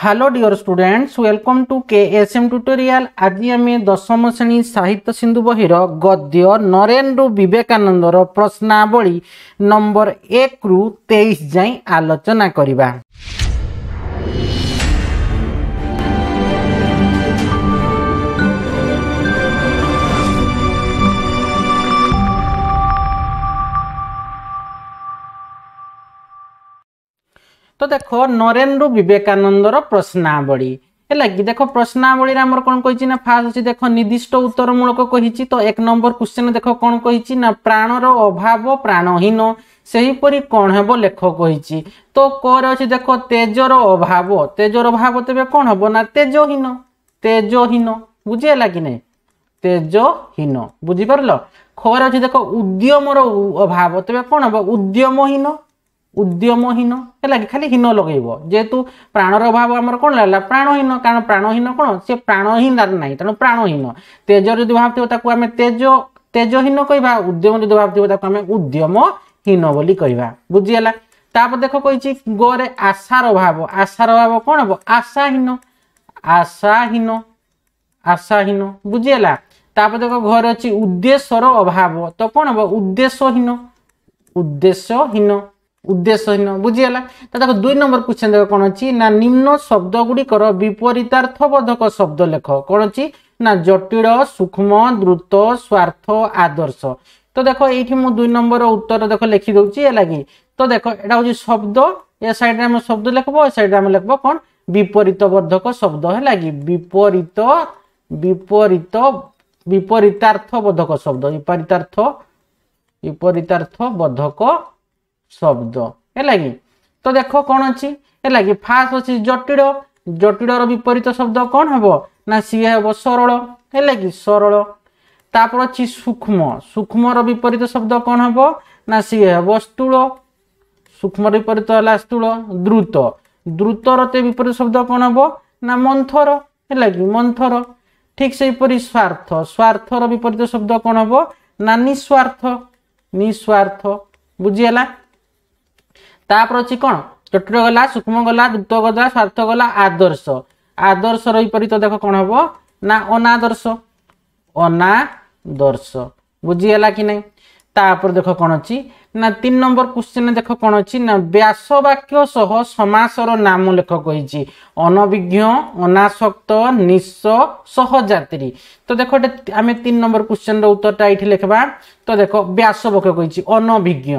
hello dear students welcome to K S M tutorial ଆଜି ଆମେ ଦଶମ ଶ୍ରେଣୀ ସାହିତ୍ୟ ସିନ୍ଧୁ ବହିର ଗଦ୍ୟ ନରେନ୍ଦ୍ର ବିବେକାନନ୍ଦର ପ୍ରଶ୍ନାବଳୀ ନମ୍ବର ଏକରୁ ତେଇଶ ଯାଏଁ ଆଲୋଚନା କରିବା তো দেখ নরেন্দ্র বিবেকানন্দর প্রশ্নাবলী ହେଲା କି ଦେଖ ପ୍ରଶ୍ନାବଳୀରେ ଆମର କ'ଣ କହିଛି ନା ଫାର୍ଷ୍ଟ ଅଛି ଦେଖ ନିର୍ଦ୍ଦିଷ୍ଟ ଉତ୍ତର ମୂଳକ କହିଛି ତ ଏକ ନମ୍ବର କ୍ୱେଶ୍ଚନ୍ ଦେଖ କ'ଣ କହିଛି ନା ପ୍ରାଣର ଅଭାବ ପ୍ରାଣହୀନ ସେହିପରି କ'ଣ ହେବ ଲେଖ କହିଛି ତ କରେ ଅଛି ଦେଖ ତେଜର ଅଭାବ ତେଜର ଅଭାବ ତେବେ କ'ଣ ହେବ ନା ତେଜହୀନ ତେଜହୀନ ବୁଝି ହେଲା କି ନାହିଁ ତେଜହୀନ ବୁଝିପାରିଲ ଖରେ ଅଛି ଦେଖ ଉଦ୍ୟମର ଅଭାବ ତେବେ କ'ଣ ହେବ ଉଦ୍ୟମହୀନ ଉଦ୍ୟମହୀନ ହେଲା କି ଖାଲି ହୀନ ଲଗେଇବ ଯେହେତୁ ପ୍ରାଣର ଅଭାବ ଆମର କ'ଣ ଲାଗିଲା ପ୍ରାଣହୀନ କାରଣ ପ୍ରାଣହୀନ କ'ଣ ସେ ପ୍ରାଣ ହିଁ ନାହିଁ ତେଣୁ ପ୍ରାଣହୀନ ତେଜ ଯଦି ଭାବ ଥିବ ତାକୁ ଆମେ ତେଜ ତେଜହୀନ କହିବା ଉଦ୍ୟମ ଯଦି ଭାବ ଥିବ ତାକୁ ଆମେ ଉଦ୍ୟମହୀନ ବୋଲି କହିବା ବୁଝିଗଲା ତାପରେ ଦେଖ କହିଛି ଗୋରେ ଆଶାର ଭାବ ଆଶାର ଭାବ କ'ଣ ହେବ ଆଶାହୀନ ଆଶାହୀନ ଆଶାହୀନ ବୁଝିଗଲା ତାପରେ ଦେଖ ଘରେ ଅଛି ଉଦ୍ଦେଶ୍ୟର ଅଭାବ ତ କ'ଣ ହେବ ଉଦ୍ଦେଶ୍ୟହୀନ ଉଦ୍ଦେଶ୍ୟହୀନ ଉଦ୍ଦେଶ୍ୟହୀନ ବୁଝିଗଲା ତ ତାକୁ ଦୁଇ ନମ୍ବର କ୍ୱେଶ୍ଚନ୍ ଦେବେ କ'ଣ ଅଛି ନା ନିମ୍ନ ଶବ୍ଦ ଗୁଡ଼ିକର ବିପରୀତାର୍ଥବୋଧକ ଶବ୍ଦ ଲେଖ କ'ଣ ଅଛି ନା ଜଟିଳ ସୂକ୍ଷ୍ମ ଦ୍ରୁତ ସ୍ୱାର୍ଥ ଆଦର୍ଶ ତ ଦେଖ ଏଇଠି ମୁଁ ଦୁଇ ନମ୍ବର ଉତ୍ତର ଦେଖ ଲେଖିଦେଉଛି ହେଲା କି ତ ଦେଖ ଏଇଟା ହେଉଛି ଶବ୍ଦ ଏ ସାଇଡ଼୍ରେ ଆମେ ଶବ୍ଦ ଲେଖିବ ଏ ସାଇଡ଼୍ରେ ଆମେ ଲେଖିବ କ'ଣ ବିପରୀତବର୍ଦ୍ଧକ ଶବ୍ଦ ହେଲା କି ବିପରୀତ ବିପରୀତ ବିପରୀତାର୍ଥବୋଧକ ଶବ୍ଦ ବିପରୀତାର୍ଥ ବିପରୀତାର୍ଥବୋଧକ ଶବ୍ଦ ହେଲା କି ତ ଦେଖ କ'ଣ ଅଛି ହେଲା କି ଫାଷ୍ଟ ଅଛି ଜଟିଳ ଜଟିଳର ବିପରୀତ ଶବ୍ଦ କ'ଣ ହେବ ନା ସିଏ ହେବ ସରଳ ହେଲା କି ସରଳ ତାପରେ ଅଛି ସୂକ୍ଷ୍ମ ସୂକ୍ଷ୍ମର ବିପରୀତ ଶବ୍ଦ କ'ଣ ହେବ ନା ସିଏ ହେବ ସ୍ଥୂଳ ସୂକ୍ଷ୍ମର ବିପରୀତ ହେଲା ସ୍ଥୂଳ ଦ୍ରୁତ ଦ୍ରୁତର ତ ବିପରୀତ ଶବ୍ଦ କ'ଣ ହେବ ନା ମନ୍ଥର ହେଲା କି ମନ୍ଥର ଠିକ୍ ସେହିପରି ସ୍ୱାର୍ଥ ସ୍ୱାର୍ଥର ବିପରୀତ ଶବ୍ଦ କ'ଣ ହେବ ନା ନିଃସ୍ୱାର୍ଥ ନିଃସ୍ୱାର୍ଥ ବୁଝିହେଲା ତାପରେ ଅଛି କ'ଣ ଚଟୁର ଗଲା ସୂକ୍ଷ୍ମ ଗଲା ଦ୍ରୁତ ଗଲା ସ୍ୱାର୍ଥ ଗଲା ଆଦର୍ଶ ଆଦର୍ଶ ଆଦର୍ଶର ତ ଦେଖ କ'ଣ ହବ ନା ଅନାଦର୍ଶ ଅନାଦର୍ଶ ବୁଝିଗଲା କି ନାହିଁ ତାପରେ ଦେଖ କ'ଣ ଅଛି ନା ତିନି ନମ୍ବର କ୍ୱେଶ୍ଚିନ୍ ଦେଖ କ'ଣ ଅଛି ନା ବ୍ୟାସ ବାକ୍ୟ ସହ ସମାସର ନାମ ଲେଖ କହିଛି ଅନଭିଜ୍ଞ ଅନାସକ୍ତ ନିଶ ସହଯାତ୍ରୀ ତ ଦେଖ ଆମେ ତିନି ନମ୍ବର କ୍ୱେଶ୍ଚିନ୍ର ଉତ୍ତରଟା ଏଇଠି ଲେଖିବା ତ ଦେଖ ବ୍ୟାସ ବାକ୍ୟ କହିଛି ଅନଭିଜ୍ଞ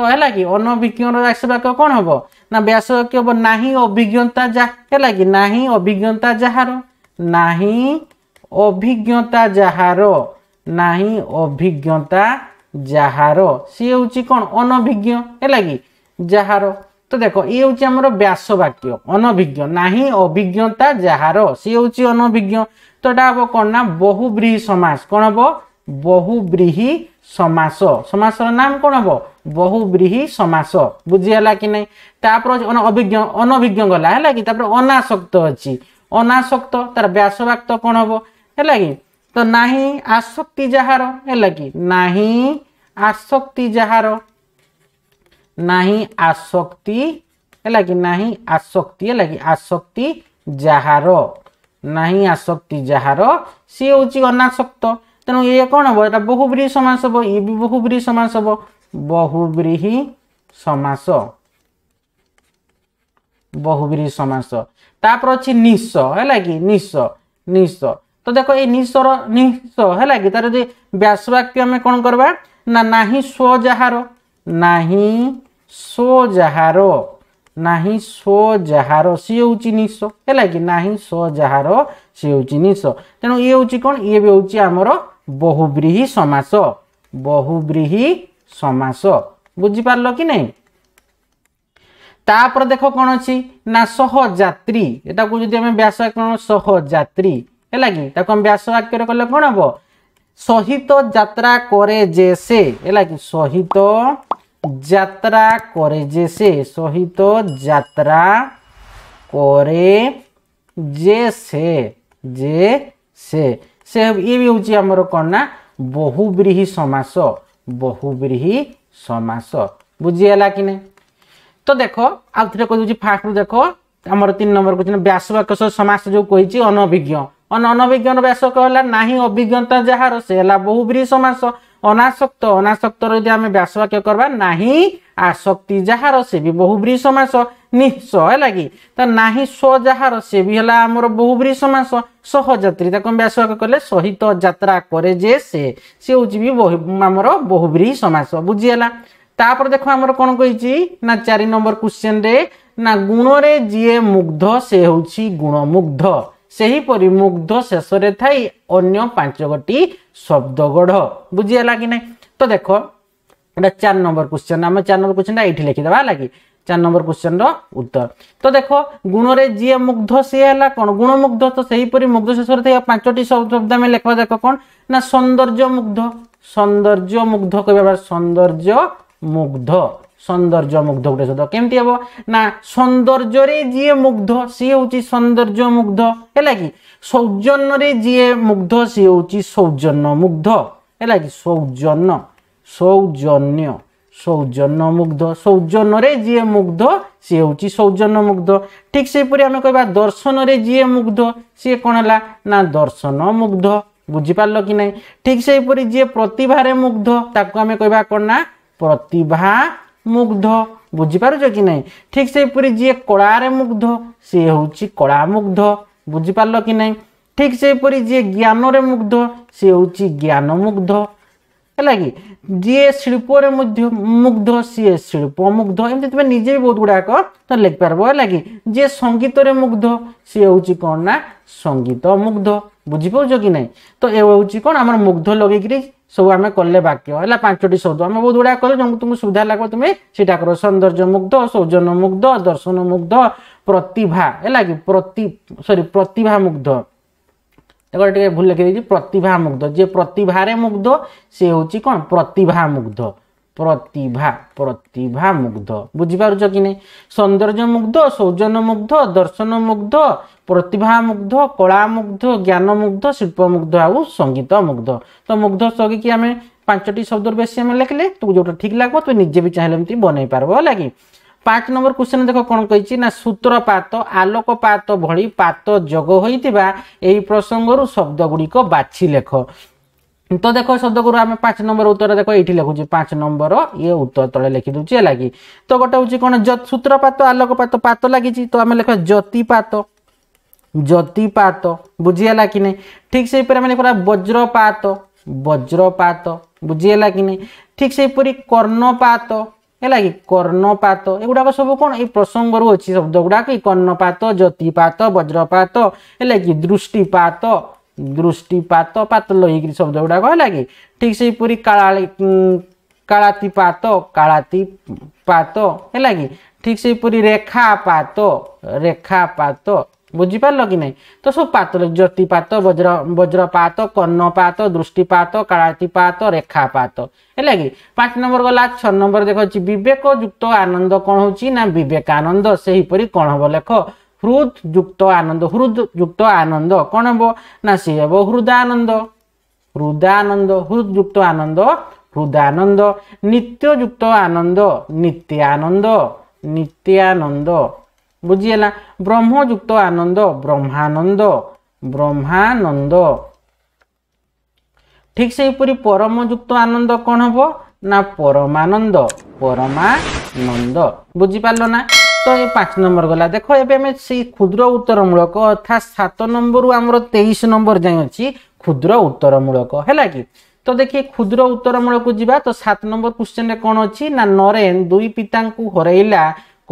ତ ହେଲା କି ଅନଭିଜ୍ଞର ରାଶିବାକ୍ୟ କ'ଣ ହେବ ନା ବ୍ୟାସବାକ୍ୟ ହେବ ନାହିଁ ଅଭିଜ୍ଞତା ଯାହା ହେଲା କି ନାହିଁ ଅଭିଜ୍ଞତା ଯାହାର ନାହିଁ ଅଭିଜ୍ଞତା ଯାହାର ନାହିଁ ଅଭିଜ୍ଞତା ଯାହାର ସିଏ ହେଉଛି କ'ଣ ଅନଭିଜ୍ଞ ହେଲା କି ଯାହାର ତ ଦେଖ ଇଏ ହେଉଛି ଆମର ବ୍ୟାସବାକ୍ୟ ଅନଭିଜ୍ଞ ନାହିଁ ଅଭିଜ୍ଞତା ଯାହାର ସିଏ ହେଉଛି ଅନଭିଜ୍ଞ ତ ଏଇଟା ହେବ କ'ଣ ନା ବହୁବ୍ରୀହି ସମାସ କ'ଣ ହେବ ବହୁବ୍ରୀହି ସମାସ ସମାସର ନାମ କ'ଣ ହେବ ବହୁବ୍ରୀହି ସମାସ ବୁଝିହେଲା କି ନାହିଁ ତାପରେ ଅଛି ଅଭିଜ୍ଞ ଅନଭିଜ୍ଞ ଗଲା ହେଲା କି ତାପରେ ଅନାସକ୍ତ ଅଛି ଅନାସକ୍ତ ତାର ବ୍ୟାସବାକ୍ତ କ'ଣ ହେବ ହେଲା କି ତ ନାହିଁ ଆସକ୍ତି ଯାହାର ହେଲା କି ନାହିଁ ଆସକ୍ତି ଯାହାର ନାହିଁ ଆସକ୍ତି ହେଲା କି ନାହିଁ ଆସକ୍ତି ହେଲା କି ଆସକ୍ତି ଯାହାର ନାହିଁ ଆସକ୍ତି ଯାହାର ସିଏ ହେଉଛି ଅନାସକ୍ତ ତେଣୁ ଇଏ କ'ଣ ହେବ ଏଇଟା ବହୁବ୍ରୀହି ସମାସ ହେବ ଇଏ ବି ବହୁବ୍ରୀହି ସମାସ ହେବ ବହୁବ୍ରୀହି ସମାସ ବହୁବ୍ରୀହି ସମାସ ତାପରେ ଅଛି ନିଶ ହେଲା କି ନିଶ ନିଶ ତ ଦେଖ ଏଇ ନିଶର ନିଶ ହେଲା କି ତାର ଯଦି ବ୍ୟାସବାକ୍ୟ ଆମେ କ'ଣ କରିବା ନା ନାହିଁ ସ୍ୱ ଯାହାର ନାହିଁ ସ୍ୱ ଯାହାର ନାହିଁ ସ୍ୱ ଯାହାର ସିଏ ହେଉଛି ନିଶ ହେଲା କି ନାହିଁ ସ୍ୱ ଯାହାର ସିଏ ହେଉଛି ନିଶ ତେଣୁ ଇଏ ହେଉଛି କ'ଣ ଇଏ ବି ହେଉଛି ଆମର বহুব্রীহি সমাস বহুব্রীহি সমাস বুঝিপারল কি নাই তাপরে দেখ কোণ অছি না সহযাত্রী এটাকে যদি আমি ব্যাস কোণ সহযাত্রী ହେଲା କି ତାକୁ ଆମେ ବ୍ୟାସ ବାକ୍ୟରେ କଲେ କ'ଣ ହେବ ସହିତ ଯାତ୍ରା କରେ ଯେ ସେ ହେଲା କି ସହିତ ଯାତ୍ରା କରେ ଯେ ସେ ସହିତ ଯାତ୍ରା କରେ ଯେ ସେ ଯେ ସେ ସେ ଇଏ ବି ହେଉଛି ଆମର କ'ଣ ନା ବହୁବ୍ରୀହି ସମାସ ବହୁବ୍ରୀହି ସମାସ ବୁଝିହେଲା କି ନାହିଁ ତ ଦେଖ ଆଉ ଥରେ କହିଦେଉଛି ଫାଷ୍ଟରୁ ଦେଖ ଆମର ତିନି ନମ୍ବର କହୁଛି କହୁଛନ୍ତି ବ୍ୟାସବାକ୍ୟ ସମାସ ଯେଉଁ କହିଛି ଅନଭିଜ୍ଞ ଅନଭିଜ୍ଞର ବ୍ୟାସକ ହେଲା ନାହିଁ ଅଭିଜ୍ଞତା ଯାହାର ସେ ହେଲା ବହୁବ୍ରୀହି ସମାସ ଅନାସକ୍ତ ଅନାସକ୍ତର ଯଦି ଆମେ ବ୍ୟାସ ବାକ୍ୟ କରିବା ନାହିଁ ଆସକ୍ତି ଯାହାର ସେ ବି বহুব্রী ସମାସ ନିଃସ ହେଲା କି ତ ନାହିଁ ସ୍ୱ ଯାହାର ସେ ବି ହେଲା ଆମର ବହୁବ୍ରୀ ସମାସ ସହଯାତ୍ରୀ ତାକୁ ବ୍ୟାସବାକ କଲେ ସହିତ ଯାତ୍ରା କରେ ଯେ ସେ ସେ ହେଉଛି ବି ଆମର ବହୁବ୍ରୀ ସମାସ ବୁଝିହେଲା ତାପରେ ଦେଖ ଆମର କ'ଣ କହିଛି ନା ଚାରି ନମ୍ବର କ୍ୱେଶ୍ଚନରେ ନା ଗୁଣରେ ଯିଏ ମୁଗ୍ଧ ସେ ହେଉଛି ଗୁଣମୁଗ୍ଧ ସେହିପରି ମୁଗ୍ଧ ଶେଷରେ ଥାଇ ଅନ୍ୟ ପାଞ୍ଚ ଗୋଟି ଶବ୍ଦ ଗଢ଼ ବୁଝିହେଲା କି ନାହିଁ ତ ଦେଖ ଏଇଟା ଚାରି ନମ୍ବର କ୍ୱେଶ୍ଚନ ଆମେ ଚାରି ନମ୍ବର କ୍ୱେଶ୍ଚନଟା ଏଇଠି ଲେଖିଦେବା ହେଲା କି চার নম্বর কোশ্চেনর উত্তর তো দেখ গুণরে যিয়ে মুগ্ধ সি হল কোণ গুণমুগ্ধ তো সেইপরি মুগ্ধ শেষরে থাকা পাঁচটি শব্দ আমি লেখা দেখ কোণ না সৌন্দর্য মুগ্ধ সৌন্দর্য মুগ্ধ কবে সৌন্দর্য মুগ্ধ সৌন্দর্য মুগ্ধ গোটে শব্দ কেমতি হব না সৌন্দর্যরে যিয়ে মুগ্ধ সি হচ্ছে সৌন্দর্য মুগ্ধ হেলা কি সৌজন্যরে যিয়ে মুগ্ধ সি হচ্ছে সৌজন্য মুগ্ধ হেলা কি সৌজন্য সৌজন্য সৌজন্য মুগ্ধ সৌজন্যরে যিয়ে মুগ্ধ সি হচ্ছে সৌজন্য মুগ্ধ ঠিক সেইপরি আমি কহবা দর্শনরে যিয়ে মুগ্ধ সি কোণ হল না দর্শন মুগ্ধ বুঝিপারল কি না ঠিক সেইপরি যিয়ে প্রতিভারে মুগ্ধ তাকে আমি কহবা কোণ না প্রতিভা মুগ্ধ বুঝিপারুছ কি না ঠিক সেইপরি যিয়ে কলারে মুগ্ধ সি হচ্ছে কলামুগ্ধ বুঝিপারল কি না ঠিক সেইপরি যিয়ে জ্ঞানরে মুগ্ধ সি হচ্ছে জ্ঞান মুগ্ধ ହେଲାକି ଯିଏ ଶିଳ୍ପରେ ମଧ୍ୟ ମୁଗ୍ଧ ସିଏ ଶିଳ୍ପ ମୁଗ୍ଧ ଏମିତି ତୁମେ ନିଜେ ବି ବହୁତ ଗୁଡ଼ାକ ତମେ ଲେଖିପାରିବ ହେଲାକି ଯିଏ ସଙ୍ଗୀତରେ ମୁଗ୍ଧ ସିଏ ହେଉଛି କ'ଣ ନା ସଙ୍ଗୀତ ମୁଗ୍ଧ ବୁଝିପାରୁଛ କି ନାହିଁ ତ ଏ ହେଉଛି କ'ଣ ଆମର ମୁଗ୍ଧ ଲଗେଇକିରି ସବୁ ଆମେ କଲେ ବାକ୍ୟ ହେଲା ପାଞ୍ଚଟି ଶବ୍ଦ ଆମେ ବହୁତ ଗୁଡ଼ାକ କଲେ ଯେମିତି ତୁମକୁ ସୁବିଧା ଲାଗିବ ତୁମେ ସେଇଟା କର ସୌନ୍ଦର୍ଯ୍ୟ ମୁଗ୍ଧ ସୌଜନ ମୁଗ୍ଧ ଦର୍ଶନ ମୁଗ୍ଧ ପ୍ରତିଭା ହେଲା କି ପ୍ରତି ସରି ପ୍ରତିଭା ମୁଗ୍ଧ ଏଗୁଡ଼ା ଟିକେ ଭୁଲ ଲେଖିଦେଇଛି ପ୍ରତିଭା ମୁଗ୍ଧ ଯିଏ ପ୍ରତିଭାରେ ମୁଗ୍ଧ ସେ ହେଉଛି କ'ଣ ପ୍ରତିଭା ମୁଗ୍ଧ ପ୍ରତିଭା ପ୍ରତିଭା ମୁଗ୍ଧ ବୁଝିପାରୁଛ କି ନାହିଁ ସୌନ୍ଦର୍ଯ୍ୟ ମୁଗ୍ଧ ସୌଜନ ମୁଗ୍ଧ ଦର୍ଶନ ମୁଗ୍ଧ ପ୍ରତିଭା ମୁଗ୍ଧ କଳା ମୁଗ୍ଧ ଜ୍ଞାନ ମୁଗ୍ଧ ଶିଳ୍ପ ମୁଗ୍ଧ ଆଉ ସଙ୍ଗୀତ ମୁଗ୍ଧ ତ ମୁଗ୍ଧ ସଗିକି ଆମେ ପାଞ୍ଚଟି ଶବ୍ଦରୁ ବେଶୀ ଆମେ ଲେଖିଲେ ତୁମକୁ ଯେଉଁଟା ଠିକ୍ ଲାଗିବ ତୁମେ ନିଜେ ବି ଚାହିଁଲେ ଏମିତି ବନେଇ ପାରିବ ହେଲା କି পাঁচ নম্বর কোশ্চেন দেখ কোণ কী না সূত্রপাত আলোকপাত ভি পাত যোগ হয়ে এই প্রসঙ্গর শব্দগুড়ি বাছি লেখ তো দেখো শব্দগুরু আমি পাঁচ নম্বর উত্তর দেখো এইটি লেখুছি পাঁচ নম্বর ইয়ে উত্তর তলে লেখি দেছি হল কি তো গোটা হচ্ছে কোণ সূত্রপাত আলোকপাত পাত লাগিছি তো আমি লেখ জ্যোতিপাত জ্যোতিপাত বুঝিগেলা কি না ঠিক সেইপরি আমি লেখা বজ্রপাত বজ্রপাত বুঝিগেলা কি না ঠিক সেইপরি কর্ণপাত ହେଲା କି କର୍ଣ୍ଣପାତ ଏଗୁଡ଼ାକ ସବୁ କ'ଣ ଏଇ ପ୍ରସଙ୍ଗରୁ ଅଛି ଶବ୍ଦ ଗୁଡ଼ାକ ଏଇ କର୍ଣ୍ଣପାତ ଜ୍ୟୋତିପାତ ବଜ୍ରପାତ ହେଲା କି ଦୃଷ୍ଟିପାତ ଦୃଷ୍ଟିପାତ ପାତ ଲହିକିରି ଶବ୍ଦ ଗୁଡ଼ାକ ହେଲା କି ଠିକ୍ ସେହିପରି କାଳା କାଳାତିପାତ କାଳାତିପାତ ହେଲା କି ଠିକ୍ ସେହିପରି ରେଖାପାତ ରେଖାପାତ ବୁଝିପାରିଲ କି ନାହିଁ ତ ସବୁ ପାତ ଜ୍ୟୋତିପାତ ବଜ୍ର ବଜ୍ରପାତ କର୍ଣ୍ଣପାତ ଦୃଷ୍ଟିପାତ କାଳାତିପାତ ରେଖାପାତ ହେଲା କି ପାଞ୍ଚ ନମ୍ବର ଗଲା ଛଅ ନମ୍ବର ଦେଖଉଛି ବିବେକ ଯୁକ୍ତ ଆନନ୍ଦ କ'ଣ ହେଉଛି ନା ବିବେକାନନ୍ଦ ସେହିପରି କ'ଣ ହବ ଲେଖ ହୃଦ ଯୁକ୍ତ ଆନନ୍ଦ ହୃଦ ଯୁକ୍ତ ଆନନ୍ଦ କ'ଣ ହବ ନା ସେ ହେବ ହୃଦାନନ୍ଦ ହୃଦାନନ୍ଦ ହୃଦ ଯୁକ୍ତ ଆନନ୍ଦ ହୃଦାନନ୍ଦ ନିତ୍ୟ ଯୁକ୍ତ ଆନନ୍ଦ ନିତ୍ୟାନନ୍ଦ ନିତ୍ୟାନନ୍ଦ ବୁଝିହେଲା ବ୍ରହ୍ମଯୁକ୍ତ ଆନନ୍ଦ ବ୍ରହ୍ମାନନ୍ଦ ବ୍ରହ୍ମାନନ୍ଦ ଠିକ ସେହିପରି ପରମଯୁକ୍ତ ଆନନ୍ଦ କ'ଣ ହବ ନା ପରମାନନ୍ଦ ପରମାନନ୍ଦ ବୁଝିପାରିଲ ନା ତ ଏ ପାଞ୍ଚ ନମ୍ବର ଗଲା ଦେଖ ଏବେ ଆମେ ସେଇ କ୍ଷୁଦ୍ର ଉତ୍ତର ମୂଳକ ଅର୍ଥାତ୍ ସାତ ନମ୍ବରରୁ ଆମର ତେଇଶ ନମ୍ବର ଯାଏଁ ଅଛି କ୍ଷୁଦ୍ର ଉତ୍ତର ମୂଳକ ହେଲା କି ତ ଦେଖି କ୍ଷୁଦ୍ର ଉତ୍ତର ଉତ୍ତରମୂଳକୁ ଯିବା ତ ସାତ ନମ୍ବର କ୍ୱେଶ୍ଚିନ୍ରେ କ'ଣ ଅଛି ନା ନରେନ୍ ଦୁଇ ପିତାଙ୍କୁ ହରେଇଲା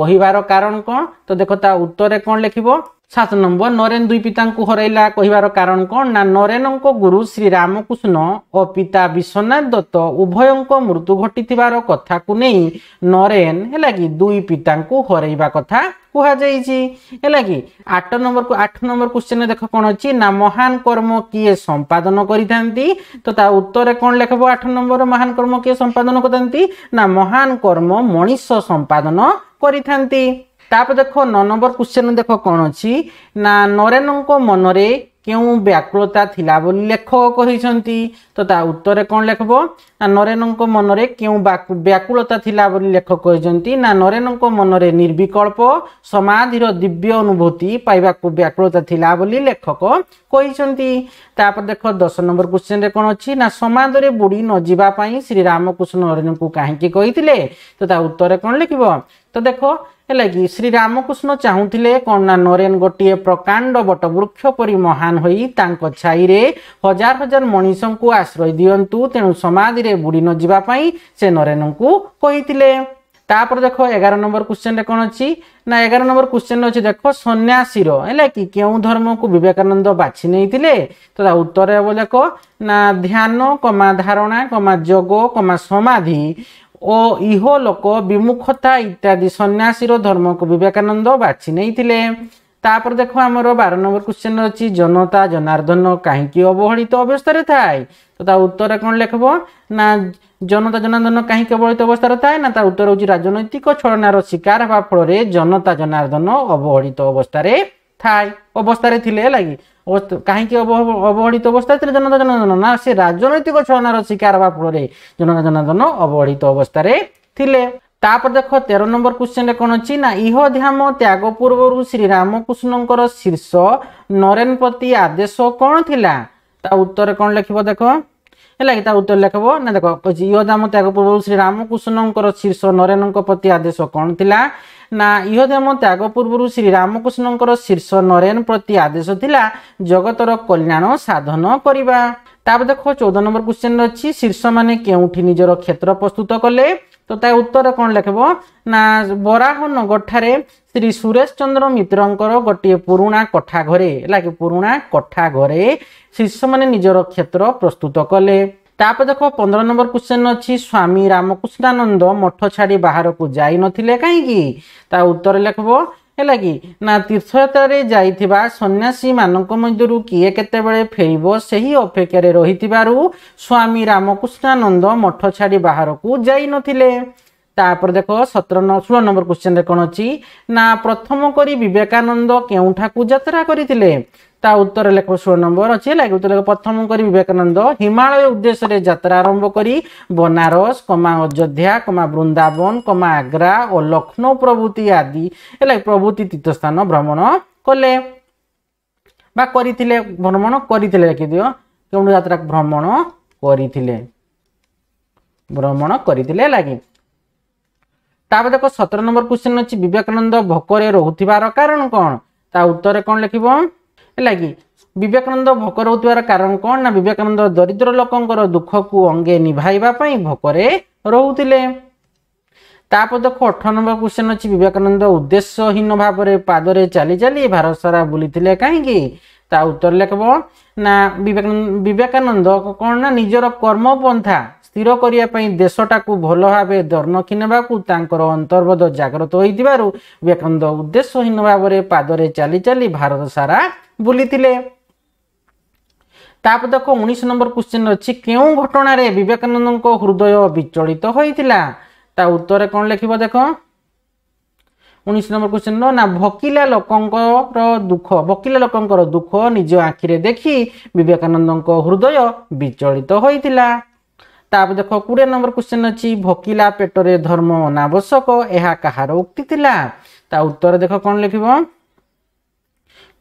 କହିବାର କାରଣ କ'ଣ ତ ଦେଖ ତା ଉତ୍ତରରେ କ'ଣ ଲେଖିବ ସାତ ନମ୍ବର ନରେନ ଦୁଇ ପିତାଙ୍କୁ ହରାଇଲା କହିବାର କାରଣ କ'ଣ ନା ନରେନଙ୍କ ଗୁରୁ ଶ୍ରୀରାମକୃଷ୍ଣ ଓ ପିତା ବିଶ୍ୱନାଥ ଦତ୍ତ ଉଭୟଙ୍କ ମୃତ୍ୟୁ ଘଟିଥିବାର କଥାକୁ ନେଇ ନରେନ ହେଲା କି ଦୁଇ ପିତାଙ୍କୁ ହରାଇବା କଥା କୁହାଯାଇଛି ହେଲା କି ଆଠ ନମ୍ବରକୁ ଆଠ ନମ୍ବର କ୍ୱେଶ୍ଚିନ୍ ଦେଖ କ'ଣ ଅଛି ନା ମହାନ କର୍ମ କିଏ ସମ୍ପାଦନ କରିଥାନ୍ତି ତ ତା ଉତ୍ତରରେ କ'ଣ ଲେଖବ ଆଠ ନମ୍ବର ମହାନ କର୍ମ କିଏ ସମ୍ପାଦନ କରିଥାନ୍ତି ନା ମହାନ କର୍ମ ମଣିଷ ସମ୍ପାଦନ କରିଥାନ୍ତି ତାପରେ ଦେଖ ନ ନମ୍ବର କ୍ୱେଶ୍ଚିନ୍ ଦେଖ କ'ଣ ଅଛି ନା ନରେନଙ୍କ ମନରେ କେଉଁ ବ୍ୟାକୁଳତା ଥିଲା ବୋଲି ଲେଖକ କହିଛନ୍ତି ତ ତା ଉତ୍ତରରେ କ'ଣ ଲେଖିବ ନା ନରେନଙ୍କ ମନରେ କେଉଁ ବ୍ୟାକୁଳତା ଥିଲା ବୋଲି ଲେଖକ କହିଛନ୍ତି ନା ନରେନଙ୍କ ମନରେ ନିର୍ବିକଳ୍ପ ସମାଧିର ଦିବ୍ୟ ଅନୁଭୂତି ପାଇବାକୁ ବ୍ୟାକୁଳତା ଥିଲା ବୋଲି ଲେଖକ କହିଛନ୍ତି ତାପରେ ଦେଖ ଦଶ ନମ୍ବର କ୍ୱେଶ୍ଚିନ୍ରେ କ'ଣ ଅଛି ନା ସମାଧରେ ବୁଡ଼ି ନ ଯିବା ପାଇଁ ଶ୍ରୀ ରାମକୃଷ୍ଣ ନରେନଙ୍କୁ କାହିଁକି କହିଥିଲେ ତ ତା ଉତ୍ତରରେ କ'ଣ ଲେଖିବ ତ ଦେଖ ହେଲା କି ଶ୍ରୀ ରାମକୃଷ୍ଣ ଚାହୁଁଥିଲେ କ'ଣ ନା ନରେନ ଗୋଟିଏ ପ୍ରକାଣ୍ଡ ବଟବୃକ୍ଷ ପରି ମହାନ ହୋଇ ତାଙ୍କ ଛାଇରେ ହଜାର ହଜାର ମଣିଷଙ୍କୁ ଆଶ୍ରୟ ଦିଅନ୍ତୁ ତେଣୁ ସମାଧିରେ ପାଣିରେ ବୁଡ଼ି ନ ଯିବା ପାଇଁ ସେ ନରେନଙ୍କୁ କହିଥିଲେ ତାପରେ ଦେଖ ଏଗାର ନମ୍ବର କ୍ୱେଶ୍ଚନରେ କ'ଣ ଅଛି ନା ଏଗାର ନମ୍ବର କ୍ୱେଶ୍ଚନ ଅଛି ଦେଖ ସନ୍ନ୍ୟାସୀର ହେଲା କି କେଉଁ ଧର୍ମକୁ ବିବେକାନନ୍ଦ ବାଛି ନେଇଥିଲେ ତ ତା ଉତ୍ତର ହେବ ଦେଖ ନା ଧ୍ୟାନ କମା ଧାରଣା କମା ଯୋଗ କମା ସମାଧି ଓ ଇହ ଲୋକ ବିମୁଖତା ଇତ୍ୟାଦି ସନ୍ନ୍ୟାସୀର ଧର୍ମକୁ ବିବେକାନନ୍ଦ ବାଛି ନେଇଥିଲେ তারপর দেখো আমার বার নম্বর কোশ্চেন অনেক জনতা জনার্দন কাহিকি অবহেলিত অবস্থায় থাকে তো তার উত্তরে কোণ লেখব না জনতা জনার্দন কাহিকি অবহেলিত অবস্থায় থাকে না তার উত্তর হচ্ছে রাজনৈতিক ছড়নার শিকার হওয়ার ফলরে জনতা জনার্দন অবহেলিত অবস্থায় থাকে অবস্থায় থিলে লাগি কাহিকি অবহেলিত অবস্থায় লে জনতা জনার্দন না সে রাজনৈতিক ছড়নার শিকার হওয়ার ফলরে জনতা জনার্দন অবহেলিত অবস্থায় লে ତାପରେ ଦେଖ ତେର ନମ୍ବର କ୍ୱେଶ୍ଚିନ୍ରେ କ'ଣ ଅଛି ନା ଇହ ଧ୍ୟାମ ତ୍ୟାଗ ପୂର୍ବରୁ ଶ୍ରୀରାମକୃଷ୍ଣଙ୍କର ଶୀର୍ଷ ନରେନ ପ୍ରତି ଆଦେଶ କ'ଣ ଥିଲା ତା ଉତ୍ତରରେ କ'ଣ ଲେଖିବ ଦେଖ ହେଲା କି ତା ଉତ୍ତର ଲେଖିବ ନା ଦେଖ କହିଛି ଇହ ଧ୍ୟାମ ତ୍ୟାଗ ପୂର୍ବରୁ ଶ୍ରୀରାମକୃଷ୍ଣଙ୍କର ଶୀର୍ଷ ନରେନଙ୍କ ପ୍ରତି ଆଦେଶ କ'ଣ ଥିଲା ନା ଇହ ଧ୍ୟାମ ତ୍ୟାଗ ପୂର୍ବରୁ ଶ୍ରୀ ରାମକୃଷ୍ଣଙ୍କର ଶୀର୍ଷ ନରେନ ପ୍ରତି ଆଦେଶ ଥିଲା ଜଗତର କଲ୍ୟାଣ ସାଧନ କରିବା ତାପରେ ଦେଖ ଚଉଦ ନମ୍ବର କ୍ୱେଶ୍ଚିନ୍ରେ ଅଛି ଶୀର୍ଷମାନେ କେଉଁଠି ନିଜର କ୍ଷେତ୍ର ପ୍ରସ୍ତୁତ କଲେ তো তা উত্তর কোণ লেখব না বরাহ নগরঠারে শ্রী সুরেশ চন্দ্র মিত্রঙ্কর গোটিয়ে পুরুণা কঠা ঘরে ହେଲା କି ପୁରୁଣା କୋଠା ଘରେ ଶିଷ୍ୟମାନେ ନିଜର କ୍ଷେତ୍ର ପ୍ରସ୍ତୁତ କଲେ ତାପରେ ଦେଖ ପନ୍ଦର ନମ୍ବର କ୍ୱେଶ୍ଚନ୍ ଅଛି ସ୍ୱାମୀ ରାମକୃଷ୍ଣାନନ୍ଦ ମଠ ଛାଡ଼ି ବାହାରକୁ ଯାଇନଥିଲେ କାହିଁକି ତା ଉତ୍ତର ଲେଖବ ହେଲା କି ନା ତୀର୍ଥଯାତ୍ରାରେ ଯାଇଥିବା ସନ୍ନ୍ୟାସୀମାନଙ୍କ ମଧ୍ୟରୁ କିଏ କେତେବେଳେ ଫେରିବ ସେହି ଅପେକ୍ଷାରେ ରହିଥିବାରୁ ସ୍ୱାମୀ ରାମକୃଷ୍ଣାନନ୍ଦ ମଠ ଛାଡ଼ି ବାହାରକୁ ଯାଇନଥିଲେ ତାପରେ ଦେଖ ସତର ଷୋହଳ ନମ୍ବର କ୍ୱେଶ୍ଚନରେ କ'ଣ ଅଛି ନା ପ୍ରଥମ କରି ବିବେକାନନ୍ଦ କେଉଁଠାକୁ ଯାତ୍ରା କରିଥିଲେ ତା ଉତ୍ତର ଲେଖ ଷୋହଳ ନମ୍ବର ଅଛି ଲାଗିବ ଲେଖ ପ୍ରଥମ କରି ବିବେକାନନ୍ଦ ହିମାଳୟ ଉଦ୍ଦେଶ୍ୟରେ ଯାତ୍ରା ଆରମ୍ଭ କରି ବନାରସ କମା ଅଯୋଧ୍ୟା କମା ବୃନ୍ଦାବନ କମା ଆଗ୍ରା ଓ ଲକ୍ଷ୍ନୌ ପ୍ରଭୃତି ଆଦି ହେଲା ପ୍ରଭୃତି ତୀର୍ଥସ୍ଥାନ ଭ୍ରମଣ କଲେ ବା କରିଥିଲେ ଭ୍ରମଣ କରିଥିଲେ ଲେଖିଦିଅ କେଉଁ ଯାତ୍ରା ଭ୍ରମଣ କରିଥିଲେ ଭ୍ରମଣ କରିଥିଲେ ହେଲା କି ତାପରେ ଦେଖ ସତର ନମ୍ବର କ୍ୱେଶ୍ଚିନ୍ ଅଛି ବିବେକାନନ୍ଦ ଭୋକରେ ରହୁଥିବାର କାରଣ କ'ଣ ତା ଉତ୍ତରରେ କ'ଣ ଲେଖିବ ହେଲା କି ବିବେକାନନ୍ଦ ଭୋକ ରହୁଥିବାର କାରଣ କ'ଣ ନା ବିବେକାନନ୍ଦ ଦରିଦ୍ର ଲୋକଙ୍କର ଦୁଃଖକୁ ଅଙ୍ଗେ ନିଭାଇବା ପାଇଁ ଭୋକରେ ରହୁଥିଲେ ତାପରେ ଦେଖ ଅଠର ନମ୍ବର କ୍ୱେଶ୍ଚନ୍ ଅଛି ବିବେକାନନ୍ଦ ଉଦ୍ଦେଶ୍ୟହୀନ ଭାବରେ ପାଦରେ ଚାଲି ଚାଲି ଭାରତ ସାରା ବୁଲିଥିଲେ କାହିଁକି ତା ଉତ୍ତର ଲେଖବ ନା ବିବେକାନନ୍ଦ କ'ଣ ନା ନିଜର କର୍ମପନ୍ଥା ସ୍ଥିର କରିବା ପାଇଁ ଦେଶଟାକୁ ଭଲ ଭାବେ ଦର୍ନଖି ନେବାକୁ ତାଙ୍କର ଅନ୍ତର୍ବଦ ଜାଗ୍ରତ ହୋଇଥିବାରୁ ବିବେକାନନ୍ଦ ଉଦ୍ଦେଶ୍ୟହୀନ ଭାବରେ ପାଦରେ ଚାଲି ଚାଲି ଭାରତ ସାରା ବୁଲିଥିଲେ ତାପରେ ଦେଖ ଉଣେଇଶ ନମ୍ବର କ୍ୱେଶ୍ଚିନ୍ ଅଛି କେଉଁ ଘଟଣାରେ ବିବେକାନନ୍ଦଙ୍କ ହୃଦୟ ବିଚଳିତ ହୋଇଥିଲା ତା ଉତ୍ତରରେ କ'ଣ ଲେଖିବ ଦେଖ ଉଣେଇଶ ନମ୍ବର କ୍ୱେଶ୍ଚିନ୍ର ନା ଭକିଲା ଲୋକଙ୍କର ଦୁଃଖ ଭକିଲା ଲୋକଙ୍କର ଦୁଃଖ ନିଜ ଆଖିରେ ଦେଖି ବିବେକାନନ୍ଦଙ୍କ ହୃଦୟ ବିଚଳିତ ହୋଇଥିଲା ତାପରେ ଦେଖ କୋଡ଼ିଏ ନମ୍ବର କ୍ୱେଶ୍ଚିନ୍ ଅଛି ଭକିଲା ପେଟରେ ଧର୍ମ ଅନାବଶ୍ୟକ ଏହା କାହାର ଉକ୍ତି ଥିଲା ତା ଉତ୍ତର ଦେଖ କ'ଣ ଲେଖିବ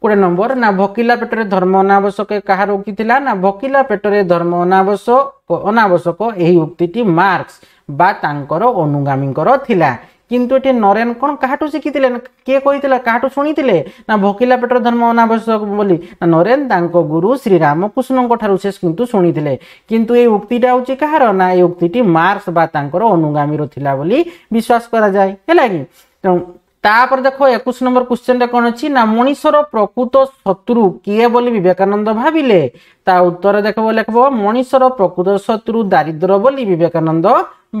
କୋଡ଼ିଏ ନମ୍ବର ନା ଭକିଲା ପେଟରେ ଧର୍ମ ଅନାବଶ୍ୟକ କାହା ଉକ୍ତି ନା ଭକିଲା ପେଟରେ ଧର୍ମ ଅନାବଶ୍ୟକ ଅନାବଶ୍ୟକ ଏହି ଉକ୍ତିଟି ମାର୍କ୍ସ ବା ତାଙ୍କର ଅନୁଗାମୀଙ୍କର ଥିଲା কিন্তু এটি নরেন কোন কাহাটু শিখিলে কে কইলে কাহাটু শুনিলে না ভকিলা পেটর ধর্ম অনাবশ্যক বলি না নরেন তাঙ্ক গুরু শ্রীরামকৃষ্ণঙ্ক ঠার সে কিন্তু শুনিলে কিন্তু এই উক্তিটা হচ্ছে কাহার না এই উক্তিটি মার্কস বা তাঙ্কর অনুগামীর লা বলি বিশ্বাস করা যায় হেলা কি তেমন তাপরে দেখো একুশ নম্বর কোশ্চেনটা কোণ অছি না মনিষর প্রকৃত শত্রু কিয়ে বলে বিবেকানন্দ ভাবিলে তা উত্তরে দেখব লেখব মনিষর প্রকৃত শত্রু দারিদ্র বলে বিবেকানন্দ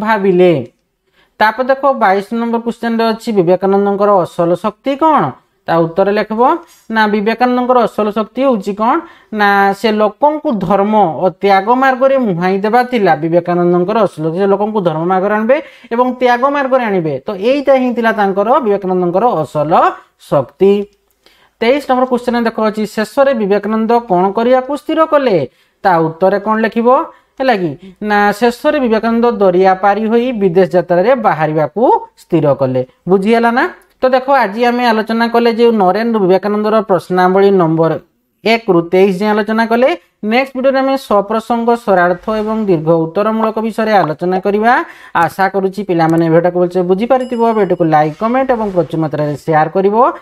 ভাবিলে তাপরে দেখো বাইশ নম্বর কোশ্চেনটা অছি বিবেকানন্দর আসল শক্তি কোণ ତା ଉତ୍ତର ଲେଖିବ ନା ବିବେକାନନ୍ଦଙ୍କର ଅସଲ ଶକ୍ତି ହେଉଛି କ'ଣ ନା ସେ ଲୋକଙ୍କୁ ଧର୍ମ ଓ ତ୍ୟାଗ ମାର୍ଗରେ ମୁହାଇ ଦେବା ଥିଲା ବିବେକାନନ୍ଦଙ୍କର ଅସଲ ସେ ଲୋକଙ୍କୁ ଧର୍ମ ମାର୍ଗରେ ଆଣିବେ ଏବଂ ତ୍ୟାଗ ମାର୍ଗରେ ଆଣିବେ ତ ଏଇଟା ହିଁ ଥିଲା ତାଙ୍କର ବିବେକାନନ୍ଦଙ୍କର ଅସଲ ଶକ୍ତି ତେଇଶ ନମ୍ବର କ୍ୱେଶ୍ଚନ୍ ଦେଖ ଅଛି ଶେଷରେ ବିବେକାନନ୍ଦ କ'ଣ କରିବାକୁ ସ୍ଥିର କଲେ ତା ଉତ୍ତରରେ କ'ଣ ଲେଖିବ ହେଲା କି ନା ଶେଷରେ ବିବେକାନନ୍ଦ ଦରିଆ ପାରି ହୋଇ ବିଦେଶ ଯାତ୍ରାରେ ବାହାରିବାକୁ ସ୍ଥିର କଲେ ବୁଝିହେଲା ନା তো দেখ আজি আমি আলোচনা কলে যে নরেন্দ্র বিবেকানন্দর প্রশ্নাবলী নম্বর একরু তেইশ যে আলোচনা কলে নেক্সট ভিডিওরে আমি সপ্রসঙ্গ স্বরার্থ এবং দীর্ঘ উত্তরমূলক বিষয়ে আলোচনা করা আশা করুছি পিলামানে ভিডিওটা বলছে বুঝিপারিথিব ভিডিওকে লাইক কমেন্ট এবং প্রচুর মাত্রায় সেয়ার করব